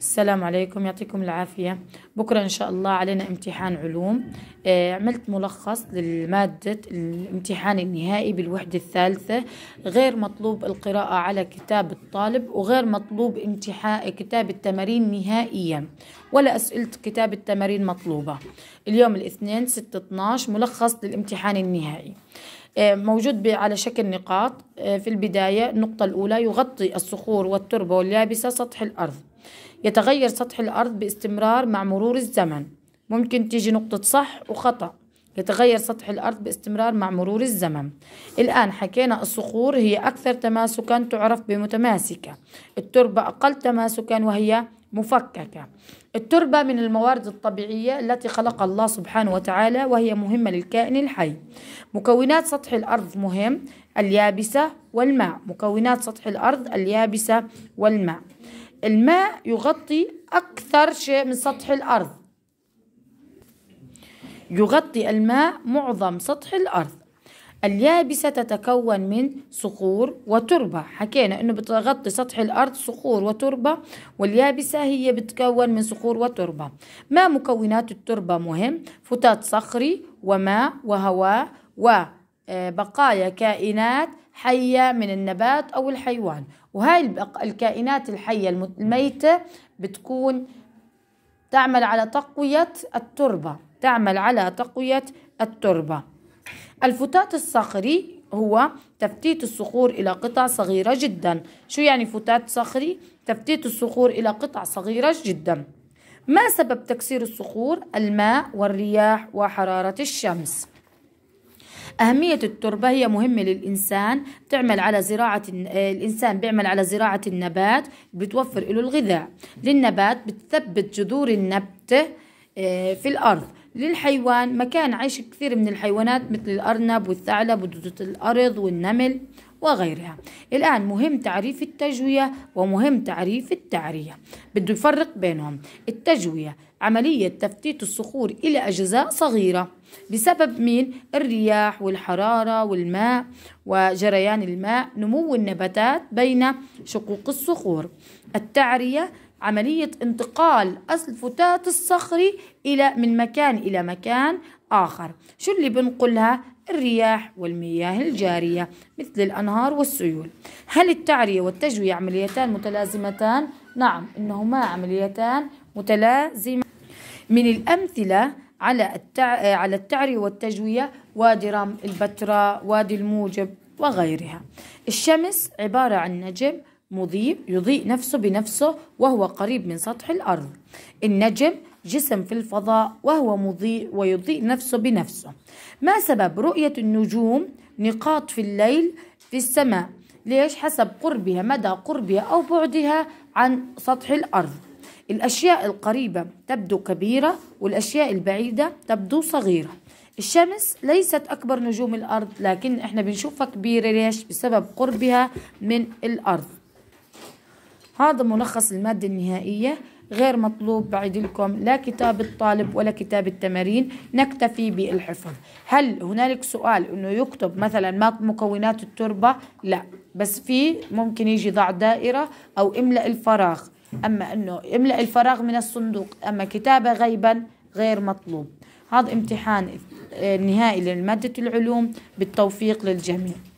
السلام عليكم يعطيكم العافية بكرة إن شاء الله علينا امتحان علوم آه عملت ملخص للمادة الامتحان النهائي بالوحدة الثالثة غير مطلوب القراءة على كتاب الطالب وغير مطلوب امتحان كتاب التمارين نهائيا ولا أسئلة كتاب التمارين مطلوبة اليوم الاثنين 6 12 ملخص للامتحان النهائي آه، موجود على شكل نقاط آه، في البداية النقطة الأولى يغطي الصخور والتربة واليابسة سطح الأرض يتغير سطح الأرض باستمرار مع مرور الزمن ممكن تيجي نقطة صح وخطأ يتغير سطح الأرض باستمرار مع مرور الزمن الآن حكينا الصخور هي أكثر تماسكا تعرف بمتماسكة التربة أقل تماسكا وهي مفككة التربة من الموارد الطبيعية التي خلقها الله سبحانه وتعالى وهي مهمة للكائن الحي مكونات سطح الأرض مهم اليابسة والماء مكونات سطح الأرض اليابسة والماء الماء يغطي أكثر شيء من سطح الأرض يغطي الماء معظم سطح الأرض اليابسة تتكون من صخور وتربة حكينا أنه بتغطي سطح الأرض صخور وتربة واليابسة هي بتكون من صخور وتربة ما مكونات التربة مهم فتات صخري وماء وهواء وبقايا آه، كائنات حية من النبات أو الحيوان وهاي الكائنات الحية الميتة بتكون تعمل على تقوية التربة تعمل على تقوية التربة الفتات الصخري هو تفتيت الصخور إلى قطع صغيرة جدا شو يعني فتات صخري؟ تفتيت الصخور إلى قطع صغيرة جدا ما سبب تكسير الصخور؟ الماء والرياح وحرارة الشمس أهمية التربة هي مهمة للإنسان تعمل على زراعة آه، الإنسان بيعمل على زراعة النبات بتوفر له الغذاء للنبات بتثبت جذور النبتة آه، في الأرض للحيوان مكان عيش كثير من الحيوانات مثل الأرنب والثعلب ودودة الأرض والنمل وغيرها الآن مهم تعريف التجوية ومهم تعريف التعرية بده يفرق بينهم التجوية عملية تفتيت الصخور إلى أجزاء صغيرة بسبب مين؟ الرياح والحرارة والماء وجريان الماء نمو النباتات بين شقوق الصخور التعرية عملية انتقال الفتات الصخري إلى من مكان إلى مكان آخر شو اللي بنقلها الرياح والمياه الجارية مثل الأنهار والسيول هل التعرية والتجوية عمليتان متلازمتان؟ نعم إنهما عمليتان متلازمة من الأمثلة على التع... على التعرية والتجوية وادي رام البتراء وادي الموجب وغيرها الشمس عبارة عن نجم مضيء يضيء نفسه بنفسه وهو قريب من سطح الأرض النجم جسم في الفضاء وهو مضيء ويضيء نفسه بنفسه ما سبب رؤية النجوم نقاط في الليل في السماء ليش حسب قربها مدى قربها أو بعدها عن سطح الأرض الأشياء القريبة تبدو كبيرة والأشياء البعيدة تبدو صغيرة الشمس ليست أكبر نجوم الأرض لكن إحنا بنشوفها كبيرة ليش بسبب قربها من الأرض هذا ملخص المادة النهائية غير مطلوب بعيد لكم لا كتاب الطالب ولا كتاب التمارين نكتفي بالحفظ هل هنالك سؤال انه يكتب مثلا ما مكونات التربة لا بس في ممكن يجي ضع دائرة او املأ الفراغ اما انه املأ الفراغ من الصندوق اما كتابة غيبا غير مطلوب هذا امتحان آه، نهائي لمادة العلوم بالتوفيق للجميع